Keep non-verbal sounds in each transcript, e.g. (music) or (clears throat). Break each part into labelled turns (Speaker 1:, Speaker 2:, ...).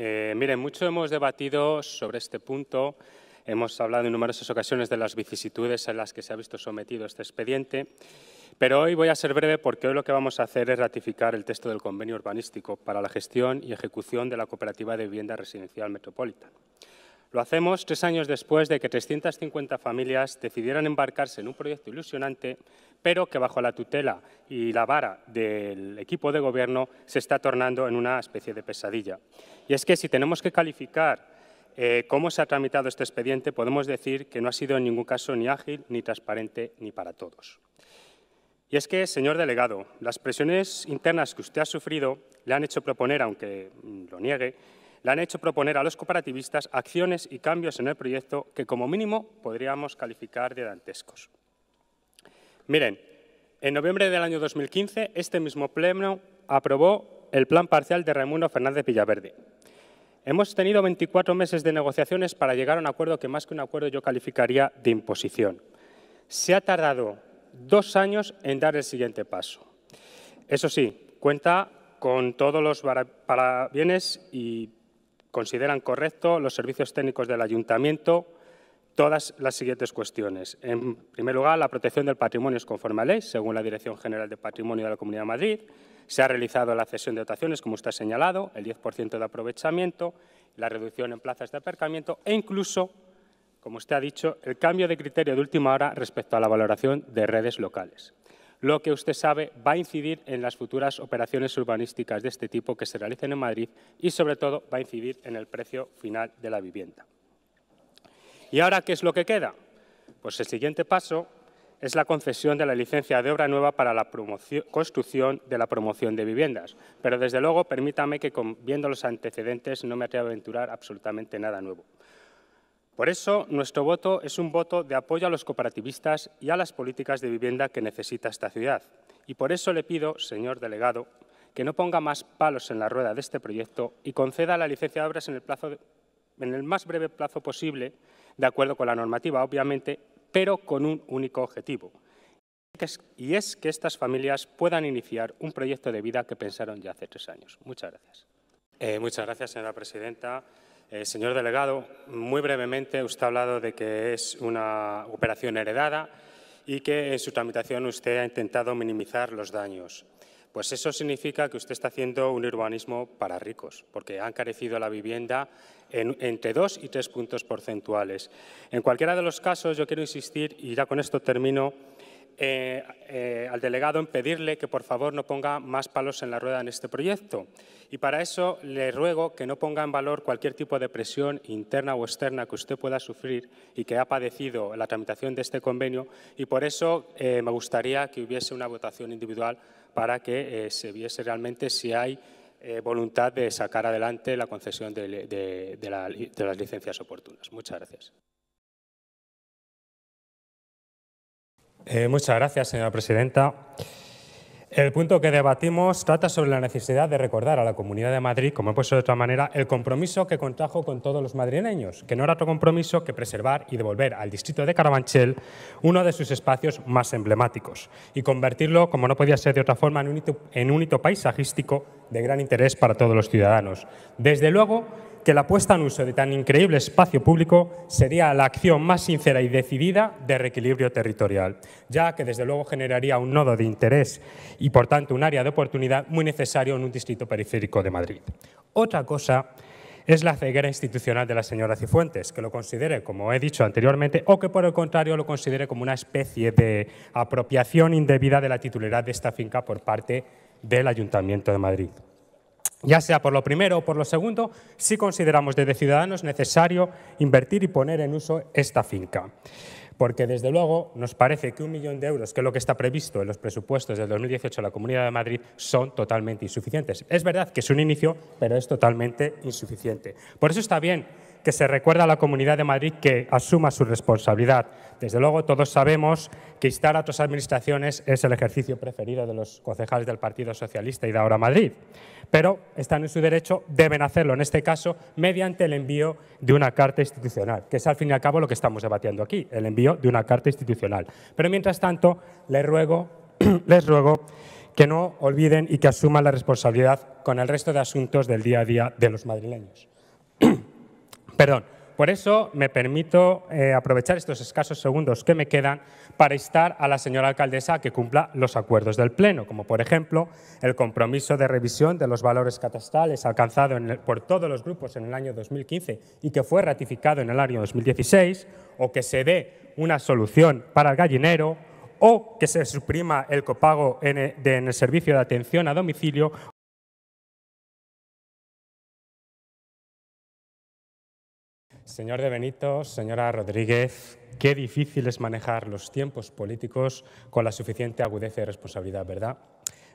Speaker 1: Eh, miren, mucho hemos debatido sobre este punto. Hemos hablado en numerosas ocasiones de las vicisitudes a las que se ha visto sometido este expediente. Pero hoy voy a ser breve porque hoy lo que vamos a hacer es ratificar el texto del convenio urbanístico para la gestión y ejecución de la cooperativa de vivienda residencial metropolitana. Lo hacemos tres años después de que 350 familias decidieran embarcarse en un proyecto ilusionante, pero que bajo la tutela y la vara del equipo de gobierno se está tornando en una especie de pesadilla. Y es que si tenemos que calificar eh, cómo se ha tramitado este expediente, podemos decir que no ha sido en ningún caso ni ágil, ni transparente, ni para todos. Y es que, señor delegado, las presiones internas que usted ha sufrido le han hecho proponer, aunque lo niegue, le han hecho proponer a los cooperativistas acciones y cambios en el proyecto que como mínimo podríamos calificar de dantescos. Miren, en noviembre del año 2015 este mismo pleno aprobó el plan parcial de Raimundo Fernández Villaverde. Hemos tenido 24 meses de negociaciones para llegar a un acuerdo que más que un acuerdo yo calificaría de imposición. Se ha tardado dos años en dar el siguiente paso. Eso sí, cuenta con todos los parabienes y consideran correcto los servicios técnicos del ayuntamiento todas las siguientes cuestiones. En primer lugar, la protección del patrimonio es conforme a ley, según la Dirección General de Patrimonio de la Comunidad de Madrid. Se ha realizado la cesión de dotaciones, como usted ha señalado, el 10% de aprovechamiento, la reducción en plazas de aparcamiento e incluso, como usted ha dicho, el cambio de criterio de última hora respecto a la valoración de redes locales lo que usted sabe va a incidir en las futuras operaciones urbanísticas de este tipo que se realicen en Madrid y, sobre todo, va a incidir en el precio final de la vivienda. ¿Y ahora qué es lo que queda? Pues el siguiente paso es la concesión de la licencia de obra nueva para la construcción de la promoción de viviendas. Pero, desde luego, permítame que, viendo los antecedentes, no me atrevo a aventurar absolutamente nada nuevo. Por eso, nuestro voto es un voto de apoyo a los cooperativistas y a las políticas de vivienda que necesita esta ciudad. Y por eso le pido, señor delegado, que no ponga más palos en la rueda de este proyecto y conceda la licencia de obras en el, más breve plazo posible, de acuerdo con la normativa, obviamente, pero con un único objetivo, y es que estas familias puedan iniciar un proyecto de vida que pensaron ya hace tres años. Muchas gracias. Eh, muchas gracias, señora presidenta. Eh, señor delegado, muy brevemente usted ha hablado de que es una operación heredada y que en su tramitación usted ha intentado minimizar los daños. Pues eso significa que usted está haciendo un urbanismo para ricos, porque han carecido la vivienda entre dos y tres puntos porcentuales. En cualquiera de los casos, yo quiero insistir, y ya con esto termino, eh, eh, al delegado en pedirle que por favor no ponga más palos en la rueda en este proyecto. Y para eso le ruego que no ponga en valor cualquier tipo de presión interna o externa que usted pueda sufrir y que ha padecido la tramitación de este convenio. Y por eso eh, me gustaría que hubiese una votación individual para que se viese realmente si hay voluntad de sacar adelante la concesión de las licencias oportunas. Muchas gracias. Eh, muchas gracias, señora presidenta. El punto que debatimos trata sobre la necesidad de recordar a la Comunidad de Madrid, como he puesto de otra manera, el compromiso que contrajo con todos los madrileños, que no era otro compromiso que preservar y devolver al distrito de Carabanchel uno de sus espacios más emblemáticos y convertirlo, como no podía ser de otra forma, en un hito, en un hito paisajístico de gran interés para todos los ciudadanos. Desde luego, que la puesta en uso de tan increíble espacio público sería la acción más sincera y decidida de reequilibrio territorial, ya que desde luego generaría un nodo de interés y por tanto un área de oportunidad muy necesario en un distrito periférico de Madrid. Otra cosa es la ceguera institucional de la señora Cifuentes, que lo considere, como he dicho anteriormente, o que por el contrario lo considere como una especie de apropiación indebida de la titularidad de esta finca por parte del Ayuntamiento de Madrid ya sea por lo primero o por lo segundo, si consideramos desde Ciudadanos necesario invertir y poner en uso esta finca porque desde luego nos parece que un millón de euros, que es lo que está previsto en los presupuestos del 2018 de la Comunidad de Madrid, son totalmente insuficientes. Es verdad que es un inicio, pero es totalmente insuficiente. Por eso está bien que se recuerde a la Comunidad de Madrid que asuma su responsabilidad. Desde luego todos sabemos que instar a otras administraciones es el ejercicio preferido de los concejales del Partido Socialista y de Ahora Madrid, pero están en su derecho, deben hacerlo en este caso mediante el envío de una carta institucional, que es al fin y al cabo lo que estamos debatiendo aquí, el envío de una carta institucional. Pero mientras tanto, les ruego, (clears throat) les ruego que no olviden y que asuman la responsabilidad con el resto de asuntos del día a día de los madrileños. (clears throat) Perdón. Por eso me permito eh, aprovechar estos escasos segundos que me quedan para instar a la señora alcaldesa a que cumpla los acuerdos del Pleno, como por ejemplo el compromiso de revisión de los valores catastrales alcanzado por todos los grupos en el año 2015 y que fue ratificado en el año 2016, o que se dé una solución para el gallinero, o que se suprima el copago en e, el servicio de atención a domicilio Señor de Benito, señora Rodríguez, qué difícil es manejar los tiempos políticos con la suficiente agudeza y responsabilidad, ¿verdad?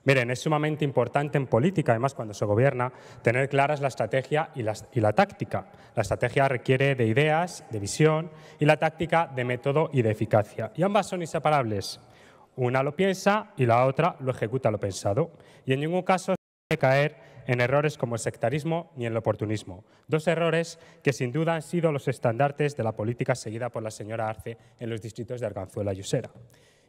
Speaker 1: Miren, es sumamente importante en política, además cuando se gobierna, tener claras la estrategia y la, la táctica. La estrategia requiere de ideas, de visión, y la táctica de método y de eficacia. Y ambas son inseparables. Una lo piensa y la otra lo ejecuta lo pensado. Y en ningún caso se puede caer en errores como el sectarismo ni el oportunismo. Dos errores que sin duda han sido los estandartes de la política seguida por la señora Arce en los distritos de Arganzuela y Usera.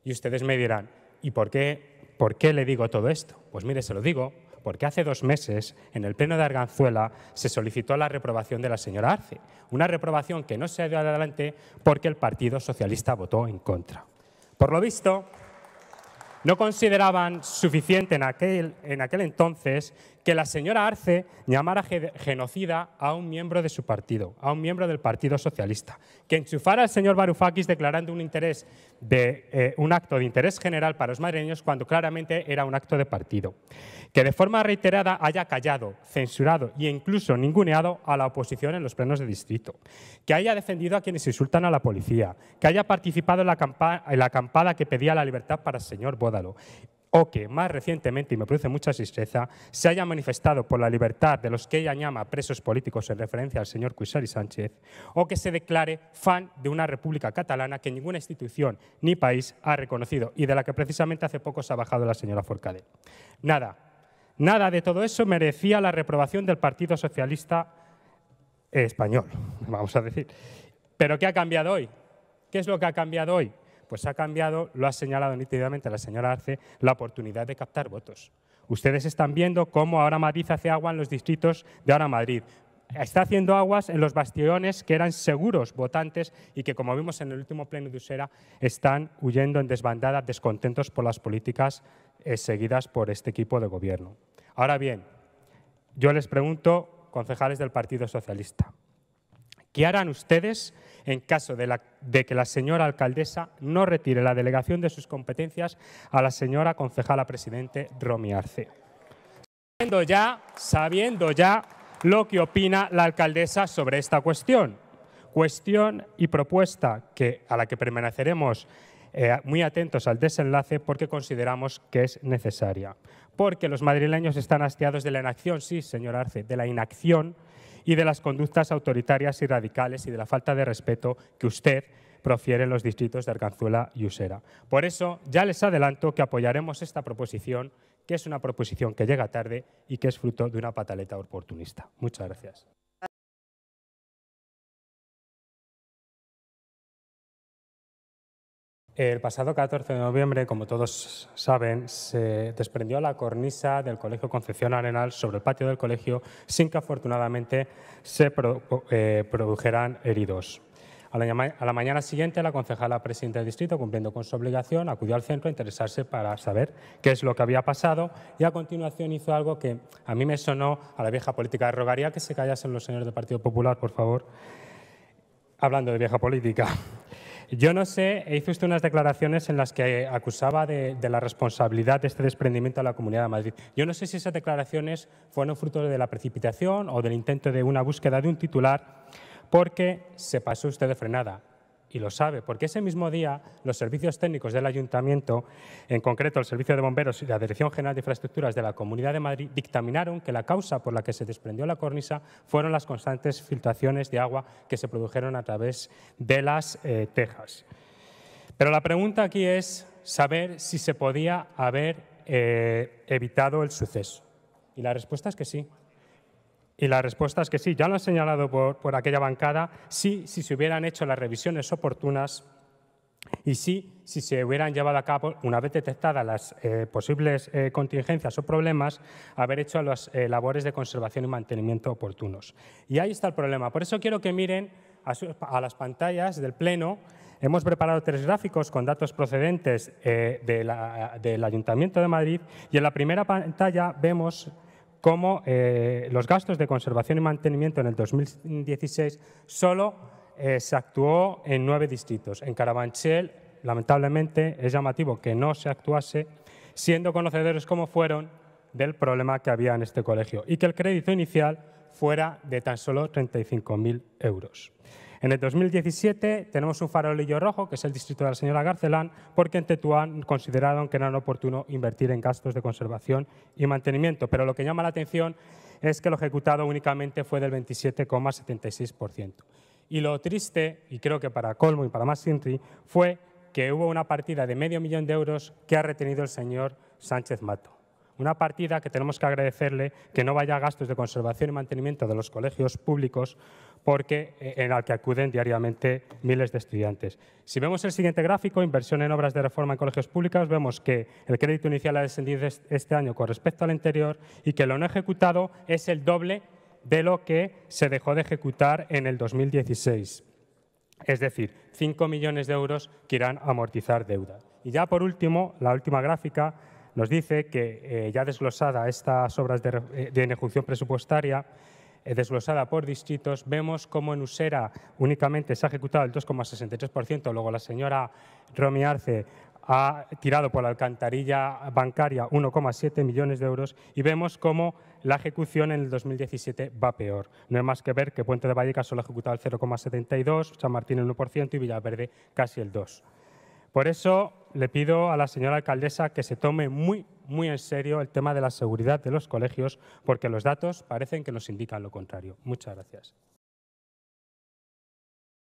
Speaker 1: Y ustedes me dirán, ¿y por qué, por qué le digo todo esto? Pues mire, se lo digo porque hace dos meses, en el Pleno de Arganzuela, se solicitó la reprobación de la señora Arce, una reprobación que no se dio adelante porque el Partido Socialista votó en contra. Por lo visto, no consideraban suficiente en aquel, en aquel entonces que la señora Arce llamara genocida a un miembro de su partido, a un miembro del Partido Socialista, que enchufara al señor Varoufakis declarando un, interés de, eh, un acto de interés general para los madrileños cuando claramente era un acto de partido, que de forma reiterada haya callado, censurado e incluso ninguneado a la oposición en los plenos de distrito, que haya defendido a quienes insultan a la policía, que haya participado en la, en la acampada que pedía la libertad para el señor Bódalo o que, más recientemente, y me produce mucha tristeza, se haya manifestado por la libertad de los que ella llama presos políticos en referencia al señor Cuisari Sánchez, o que se declare fan de una república catalana que ninguna institución ni país ha reconocido y de la que precisamente hace poco se ha bajado la señora Forcadell. Nada, nada de todo eso merecía la reprobación del Partido Socialista Español, (laughs) vamos a decir. ¿Pero qué ha cambiado hoy? ¿Qué es lo que ha cambiado hoy? pues ha cambiado, lo ha señalado nítidamente la señora Arce, la oportunidad de captar votos. Ustedes están viendo cómo ahora Madrid hace agua en los distritos de ahora Madrid. Está haciendo aguas en los bastiones que eran seguros votantes y que, como vimos en el último pleno de Usera, están huyendo en desbandada, descontentos por las políticas eh, seguidas por este equipo de gobierno. Ahora bien, yo les pregunto, concejales del Partido Socialista, ¿Qué harán ustedes en caso de, que la señora alcaldesa no retire la delegación de sus competencias a la señora concejala presidente Romi Arce? Sabiendo ya, lo que opina la alcaldesa sobre esta cuestión, cuestión y propuesta que, a la que permaneceremos eh, muy atentos al desenlace porque consideramos que es necesaria. Porque los madrileños están hastiados de la inacción, sí, señora Arce, de la inacción y de las conductas autoritarias y radicales y de la falta de respeto que usted profiere en los distritos de Arganzuela y Usera. Por eso, ya les adelanto que apoyaremos esta proposición, que es una proposición que llega tarde y que es fruto de una pataleta oportunista. Muchas gracias. El pasado 14 de noviembre, como todos saben, se desprendió la cornisa del Colegio Concepción Arenal sobre el patio del colegio sin que afortunadamente se eh, produjeran heridos. A la, mañana siguiente, la concejala presidenta del distrito, cumpliendo con su obligación, acudió al centro a interesarse para saber qué es lo que había pasado y a continuación hizo algo que a mí me sonó a la vieja política. Rogaría que se callasen los señores del Partido Popular, por favor, hablando de vieja política. Yo no sé, hizo usted unas declaraciones en las que acusaba de, la responsabilidad de este desprendimiento a la Comunidad de Madrid. Yo no sé si esas declaraciones fueron fruto de la precipitación o del intento de una búsqueda de un titular, porque se pasó usted de frenada y lo sabe, porque ese mismo día los servicios técnicos del ayuntamiento, en concreto el Servicio de Bomberos y la Dirección General de Infraestructuras de la Comunidad de Madrid, dictaminaron que la causa por la que se desprendió la cornisa fueron las constantes filtraciones de agua que se produjeron a través de las eh, tejas. Pero la pregunta aquí es saber si se podía haber eh, evitado el suceso. Y la respuesta es que sí, y la respuesta es que sí, ya lo han señalado por, por aquella bancada, sí, si se hubieran hecho las revisiones oportunas y sí, si se hubieran llevado a cabo, una vez detectadas las eh, posibles eh, contingencias o problemas, haber hecho las eh, labores de conservación y mantenimiento oportunos. Y ahí está el problema. Por eso quiero que miren a, las pantallas del Pleno. Hemos preparado tres gráficos con datos procedentes de del Ayuntamiento de Madrid y en la primera pantalla vemos como eh, los gastos de conservación y mantenimiento en el 2016 solo eh, se actuó en nueve distritos. En Carabanchel, lamentablemente, es llamativo que no se actuase, siendo conocedores como fueron del problema que había en este colegio y que el crédito inicial fuera de tan solo 35.000 euros. En el 2017 tenemos un farolillo rojo, que es el distrito de la señora Garcelán, porque en Tetuán consideraron que era oportuno invertir en gastos de conservación y mantenimiento. Pero lo que llama la atención es que lo ejecutado únicamente fue del 27,76%. Y lo triste, y creo que para colmo y para más fue que hubo una partida de medio millón de euros que ha retenido el señor Sánchez Mato una partida que tenemos que agradecerle que no vaya a gastos de conservación y mantenimiento de los colegios públicos porque eh, en el que acuden diariamente miles de estudiantes. Si vemos el siguiente gráfico, inversión en obras de reforma en colegios públicos, vemos que el crédito inicial ha descendido este año con respecto al anterior y que lo no ejecutado es el doble de lo que se dejó de ejecutar en el 2016. Es decir, 5 millones de euros que irán a amortizar deuda. Y ya por último, la última gráfica nos dice que eh, ya desglosada estas obras de, eh, ejecución presupuestaria, eh, desglosada por distritos, vemos cómo en Usera únicamente se ha ejecutado el 2,63%, luego la señora Romi Arce ha tirado por la alcantarilla bancaria 1,7 millones de euros y vemos cómo la ejecución en el 2017 va peor. No hay más que ver que Puente de Vallecas solo ha ejecutado el 0,72, San Martín el 1% y Villaverde casi el 2%. Por eso le pido a la señora alcaldesa que se tome muy, muy en serio el tema de la seguridad de los colegios, porque los datos parecen que nos indican lo contrario. Muchas gracias.